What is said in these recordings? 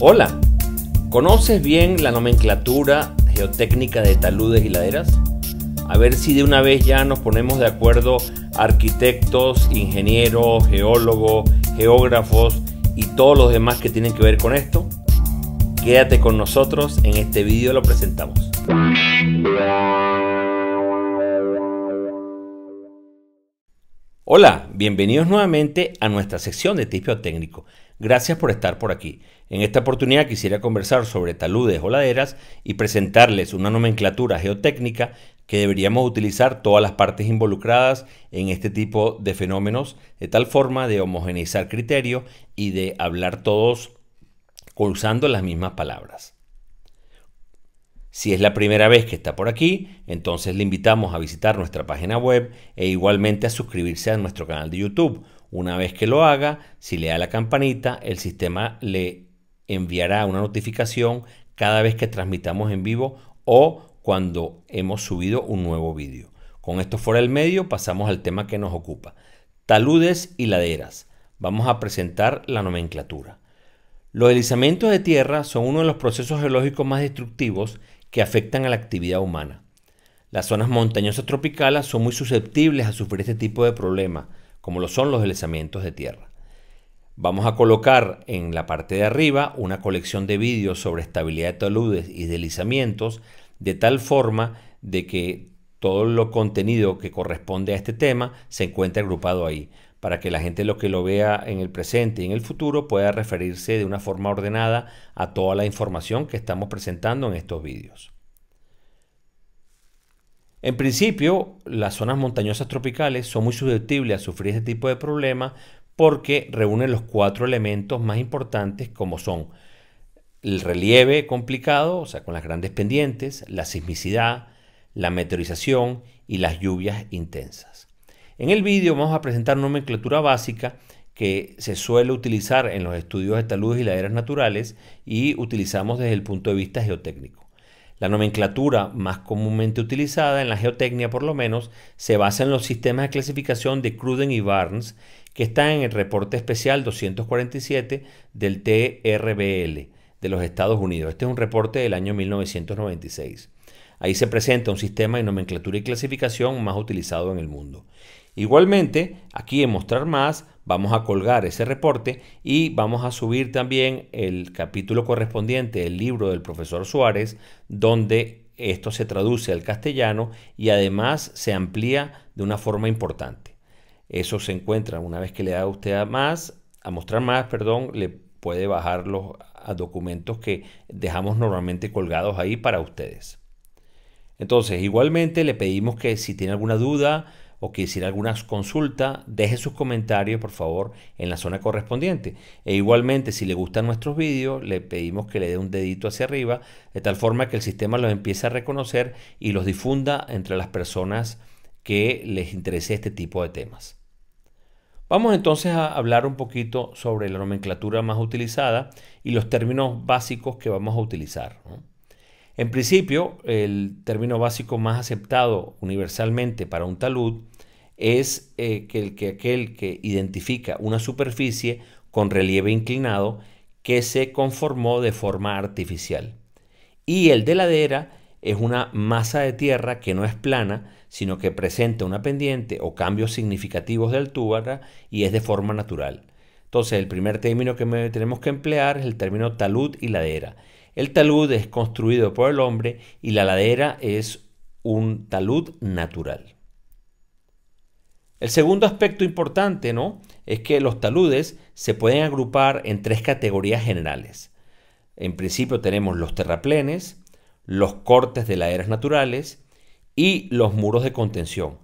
Hola, ¿conoces bien la nomenclatura geotécnica de taludes y laderas? A ver si de una vez ya nos ponemos de acuerdo arquitectos, ingenieros, geólogos, geógrafos y todos los demás que tienen que ver con esto. Quédate con nosotros, en este vídeo lo presentamos. Hola, bienvenidos nuevamente a nuestra sección de tips técnico. Gracias por estar por aquí. En esta oportunidad quisiera conversar sobre taludes o laderas y presentarles una nomenclatura geotécnica que deberíamos utilizar todas las partes involucradas en este tipo de fenómenos, de tal forma de homogeneizar criterios y de hablar todos usando las mismas palabras. Si es la primera vez que está por aquí, entonces le invitamos a visitar nuestra página web e igualmente a suscribirse a nuestro canal de YouTube una vez que lo haga, si le da la campanita, el sistema le enviará una notificación cada vez que transmitamos en vivo o cuando hemos subido un nuevo vídeo. Con esto fuera del medio, pasamos al tema que nos ocupa. Taludes y laderas. Vamos a presentar la nomenclatura. Los deslizamientos de tierra son uno de los procesos geológicos más destructivos que afectan a la actividad humana. Las zonas montañosas tropicales son muy susceptibles a sufrir este tipo de problemas, como lo son los deslizamientos de tierra. Vamos a colocar en la parte de arriba una colección de vídeos sobre estabilidad de taludes y deslizamientos, de tal forma de que todo lo contenido que corresponde a este tema se encuentre agrupado ahí, para que la gente lo que lo vea en el presente y en el futuro pueda referirse de una forma ordenada a toda la información que estamos presentando en estos vídeos. En principio, las zonas montañosas tropicales son muy susceptibles a sufrir este tipo de problemas porque reúnen los cuatro elementos más importantes como son el relieve complicado, o sea, con las grandes pendientes, la sismicidad, la meteorización y las lluvias intensas. En el vídeo vamos a presentar nomenclatura básica que se suele utilizar en los estudios de taludes y laderas naturales y utilizamos desde el punto de vista geotécnico. La nomenclatura más comúnmente utilizada en la geotecnia, por lo menos, se basa en los sistemas de clasificación de Cruden y Barnes, que están en el reporte especial 247 del TRBL de los Estados Unidos. Este es un reporte del año 1996. Ahí se presenta un sistema de nomenclatura y clasificación más utilizado en el mundo. Igualmente, aquí en Mostrar Más Vamos a colgar ese reporte y vamos a subir también el capítulo correspondiente del libro del profesor Suárez, donde esto se traduce al castellano y además se amplía de una forma importante. Eso se encuentra una vez que le da usted a más, a mostrar más, perdón, le puede bajar los documentos que dejamos normalmente colgados ahí para ustedes. Entonces, igualmente le pedimos que si tiene alguna duda, o quisiera alguna consulta, deje sus comentarios por favor en la zona correspondiente. E igualmente si le gustan nuestros vídeos, le pedimos que le dé un dedito hacia arriba, de tal forma que el sistema los empiece a reconocer y los difunda entre las personas que les interese este tipo de temas. Vamos entonces a hablar un poquito sobre la nomenclatura más utilizada y los términos básicos que vamos a utilizar. En principio, el término básico más aceptado universalmente para un talud es eh, aquel que identifica una superficie con relieve inclinado que se conformó de forma artificial. Y el de ladera es una masa de tierra que no es plana, sino que presenta una pendiente o cambios significativos de altura y es de forma natural. Entonces, el primer término que tenemos que emplear es el término talud y ladera. El talud es construido por el hombre y la ladera es un talud natural. El segundo aspecto importante, ¿no? Es que los taludes se pueden agrupar en tres categorías generales. En principio tenemos los terraplenes, los cortes de laderas naturales y los muros de contención.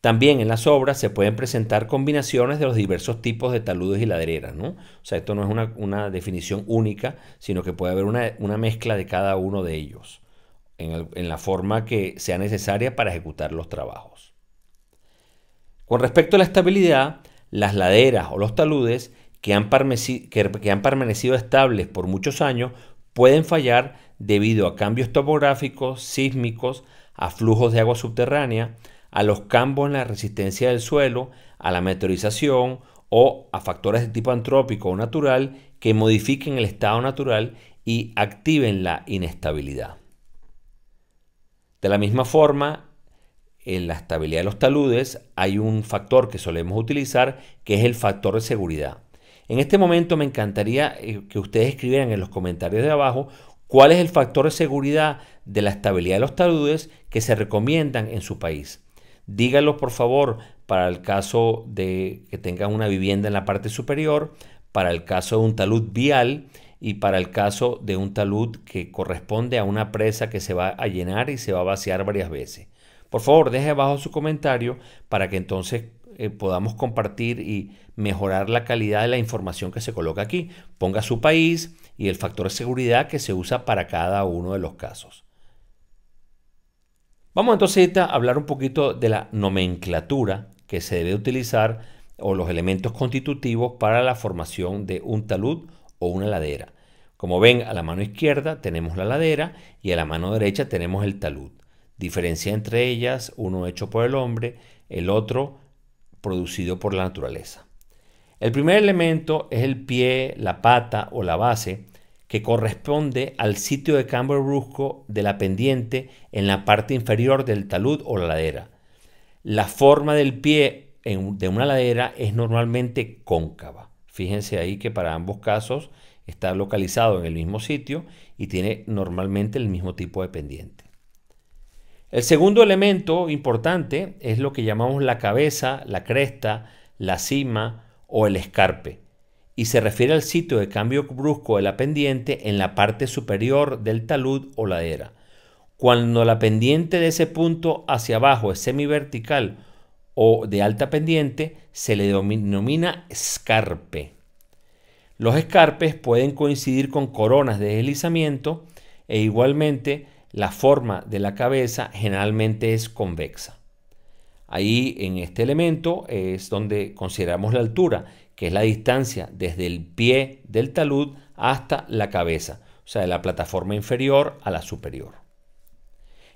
También en las obras se pueden presentar combinaciones de los diversos tipos de taludes y laderas, sea, esto no es una, definición única, sino que puede haber una, mezcla de cada uno de ellos, en la forma que sea necesaria para ejecutar los trabajos. Con respecto a la estabilidad, las laderas o los taludes que han, permanecido estables por muchos años pueden fallar debido a cambios topográficos, sísmicos, a flujos de agua subterránea, a los cambios en la resistencia del suelo, a la meteorización o a factores de tipo antrópico o natural que modifiquen el estado natural y activen la inestabilidad. De la misma forma, en la estabilidad de los taludes hay un factor que solemos utilizar que es el factor de seguridad. En este momento me encantaría eh, que ustedes escribieran en los comentarios de abajo cuál es el factor de seguridad de la estabilidad de los taludes que se recomiendan en su país. Díganlo por favor para el caso de que tengan una vivienda en la parte superior, para el caso de un talud vial y para el caso de un talud que corresponde a una presa que se va a llenar y se va a vaciar varias veces. Por favor, deje abajo su comentario para que entonces eh, podamos compartir y mejorar la calidad de la información que se coloca aquí. Ponga su país y el factor de seguridad que se usa para cada uno de los casos. Vamos entonces a hablar un poquito de la nomenclatura que se debe utilizar o los elementos constitutivos para la formación de un talud o una ladera. Como ven, a la mano izquierda tenemos la ladera y a la mano derecha tenemos el talud. Diferencia entre ellas, uno hecho por el hombre, el otro producido por la naturaleza. El primer elemento es el pie, la pata o la base, que corresponde al sitio de cambio brusco de la pendiente en la parte inferior del talud o la ladera. La forma del pie de una ladera es normalmente cóncava. Fíjense ahí que para ambos casos está localizado en el mismo sitio y tiene normalmente el mismo tipo de pendiente. El segundo elemento importante es lo que llamamos la cabeza, la cresta, la cima o el escarpe, y se refiere al sitio de cambio brusco de la pendiente en la parte superior del talud o ladera. Cuando la pendiente de ese punto hacia abajo es semivertical o de alta pendiente, se le denomina escarpe. Los escarpes pueden coincidir con coronas de deslizamiento e igualmente la forma de la cabeza generalmente es convexa. Ahí en este elemento es donde consideramos la altura, que es la distancia desde el pie del talud hasta la cabeza, o sea, de la plataforma inferior a la superior.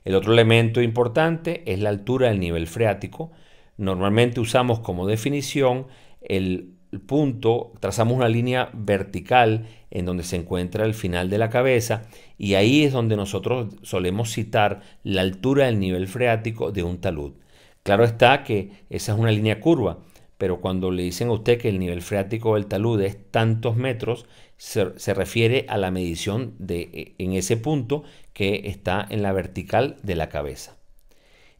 El otro elemento importante es la altura del nivel freático. Normalmente usamos como definición el punto, trazamos una línea vertical en donde se encuentra el final de la cabeza y ahí es donde nosotros solemos citar la altura del nivel freático de un talud. Claro está que esa es una línea curva, pero cuando le dicen a usted que el nivel freático del talud es tantos metros, se, refiere a la medición de, eh, en ese punto que está en la vertical de la cabeza.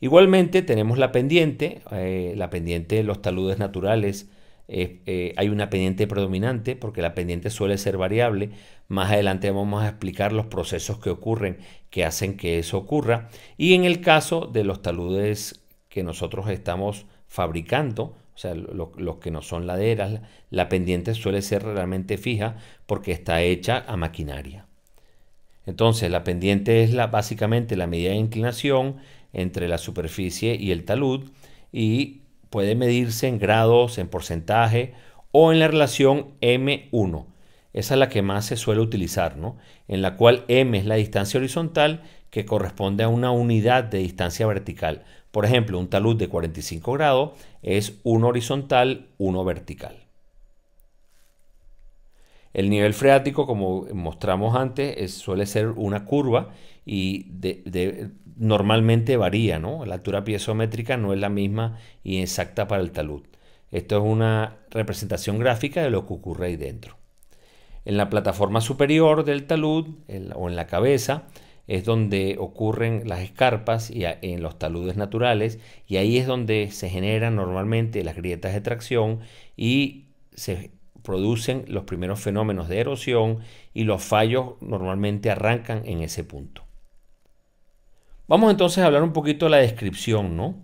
Igualmente tenemos la pendiente, eh, la pendiente de los taludes naturales, eh, hay una pendiente predominante, porque la pendiente suele ser variable. Más adelante vamos a explicar los procesos que ocurren, que hacen que eso ocurra. Y en el caso de los taludes que nosotros estamos fabricando, o sea, los que no son laderas, la, pendiente suele ser realmente fija porque está hecha a maquinaria. Entonces, la pendiente es la, básicamente la medida de inclinación entre la superficie y el talud y puede medirse en grados, en porcentaje o en la relación M1. Esa es la que más se suele utilizar, ¿no? En la cual M es la distancia horizontal que corresponde a una unidad de distancia vertical. Por ejemplo, un talud de 45 grados es 1 horizontal, 1 vertical. El nivel freático, como mostramos antes, suele ser una curva y normalmente varía, ¿no? La altura piezométrica no es la misma y exacta para el talud. Esto es una representación gráfica de lo que ocurre ahí dentro. En la plataforma superior del talud o en la cabeza es donde ocurren las escarpas y en los taludes naturales y ahí es donde se generan normalmente las grietas de tracción y se producen los primeros fenómenos de erosión y los fallos normalmente arrancan en ese punto. Vamos entonces a hablar un poquito de la descripción, ¿no?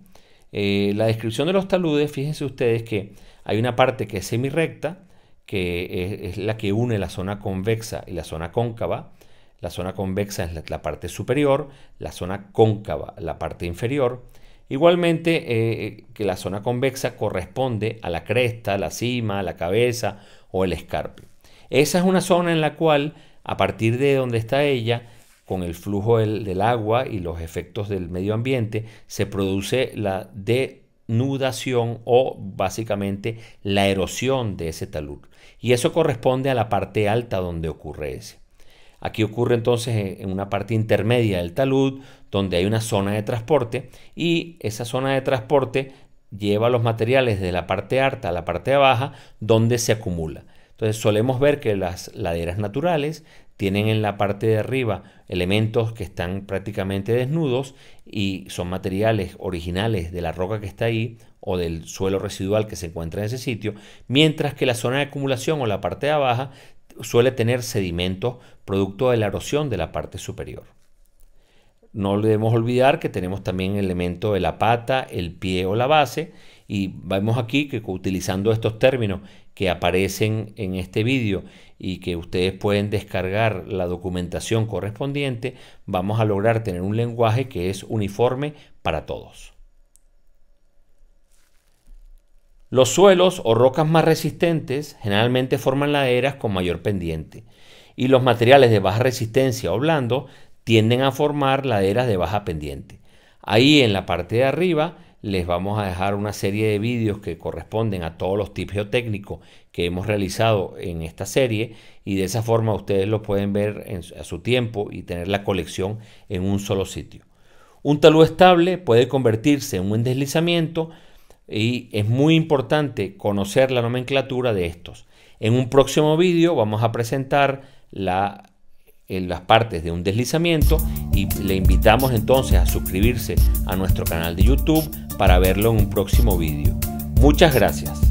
Eh, la descripción de los taludes, fíjense ustedes que hay una parte que es semirrecta, que es, la que une la zona convexa y la zona cóncava. La zona convexa es la parte superior, la zona cóncava la parte inferior. Igualmente, eh, eh, que la zona convexa corresponde a la cresta, la cima, la cabeza o el escarpe. Esa es una zona en la cual, a partir de donde está ella, con el flujo del, del agua y los efectos del medio ambiente, se produce la denudación o básicamente la erosión de ese talud. Y eso corresponde a la parte alta donde ocurre ese. Aquí ocurre entonces en una parte intermedia del talud donde hay una zona de transporte y esa zona de transporte lleva los materiales de la parte alta a la parte baja donde se acumula. Entonces solemos ver que las laderas naturales tienen en la parte de arriba elementos que están prácticamente desnudos y son materiales originales de la roca que está ahí o del suelo residual que se encuentra en ese sitio, mientras que la zona de acumulación o la parte de abajo suele tener sedimento producto de la erosión de la parte superior. No debemos olvidar que tenemos también el elemento de la pata, el pie o la base y vemos aquí que utilizando estos términos que aparecen en este vídeo y que ustedes pueden descargar la documentación correspondiente, vamos a lograr tener un lenguaje que es uniforme para todos. Los suelos o rocas más resistentes generalmente forman laderas con mayor pendiente y los materiales de baja resistencia o blando tienden a formar laderas de baja pendiente. Ahí en la parte de arriba les vamos a dejar una serie de vídeos que corresponden a todos los tips geotécnicos que hemos realizado en esta serie y de esa forma ustedes lo pueden ver a su tiempo y tener la colección en un solo sitio. Un talud estable puede convertirse en un deslizamiento y es muy importante conocer la nomenclatura de estos. En un próximo vídeo vamos a presentar las partes de un deslizamiento y le invitamos entonces a suscribirse a nuestro canal de YouTube para verlo en un próximo vídeo. Muchas gracias.